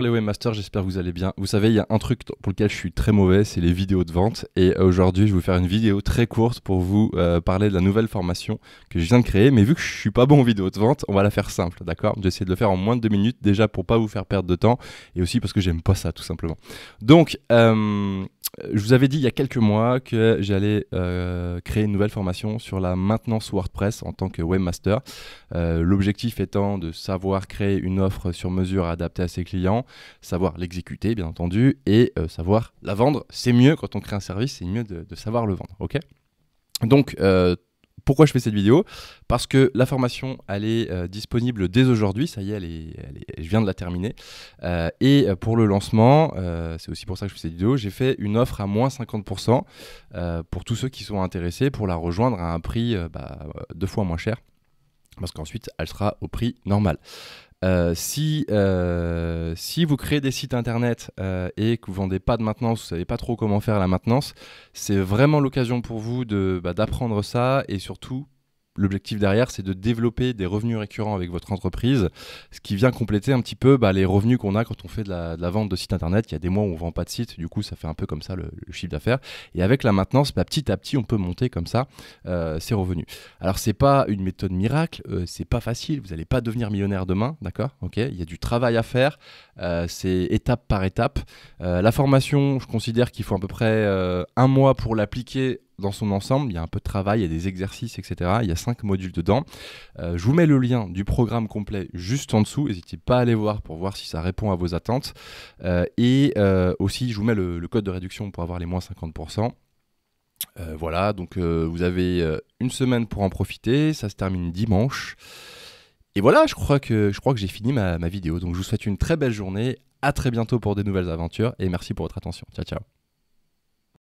Les webmasters, j'espère que vous allez bien. Vous savez, il y a un truc pour lequel je suis très mauvais, c'est les vidéos de vente. Et euh, aujourd'hui, je vais vous faire une vidéo très courte pour vous euh, parler de la nouvelle formation que je viens de créer. Mais vu que je suis pas bon en vidéo de vente, on va la faire simple, d'accord Je vais essayer de le faire en moins de deux minutes déjà pour pas vous faire perdre de temps et aussi parce que j'aime pas ça tout simplement. Donc, euh, je vous avais dit il y a quelques mois que j'allais euh, créer une nouvelle formation sur la maintenance WordPress en tant que webmaster. Euh, l'objectif étant de savoir créer une offre sur mesure adaptée à ses clients, savoir l'exécuter bien entendu et euh, savoir la vendre. C'est mieux quand on crée un service, c'est mieux de, savoir le vendre. ok donc, pourquoi je fais cette vidéo Parce que la formation, elle est euh, disponible dès aujourd'hui, ça y est, je viens de la terminer. Euh, et euh, pour le lancement, c'est aussi pour ça que je fais cette vidéo, j'ai fait une offre à moins 50% pour tous ceux qui sont intéressés pour la rejoindre à un prix bah, deux fois moins cher parce qu'ensuite elle sera au prix normal. Euh, euh, si, vous créez des sites internet euh, et que vous vendez pas de maintenance, vous savez pas trop comment faire la maintenance, c'est vraiment l'occasion pour vous bah, d'apprendre ça et surtout l'objectif derrière, c'est de développer des revenus récurrents avec votre entreprise, ce qui vient compléter un petit peu bah, les revenus qu'on a quand on fait de la, vente de sites internet. Il y a des mois où on ne vend pas de site, du coup, ça fait un peu comme ça le, chiffre d'affaires. Et avec la maintenance, bah, petit à petit, on peut monter comme ça euh, ses revenus. Alors, c'est pas une méthode miracle, euh, c'est pas facile. Vous n'allez pas devenir millionnaire demain, d'accord Ok, il y a du travail à faire. Euh, c'est étape par étape. la formation, je considère qu'il faut à peu près un mois pour l'appliquer dans son ensemble, il y a un peu de travail, il y a des exercices, etc. Il y a cinq modules dedans. Euh, je vous mets le lien du programme complet juste en dessous. N'hésitez pas à aller voir pour voir si ça répond à vos attentes. Euh, et euh, aussi, je vous mets le, code de réduction pour avoir les moins 50%. voilà, donc vous avez une semaine pour en profiter, ça se termine dimanche. Et voilà, je crois que, je crois que j'ai fini ma, ma vidéo. Donc je vous souhaite une très belle journée, à très bientôt pour des nouvelles aventures et merci pour votre attention. Ciao ciao.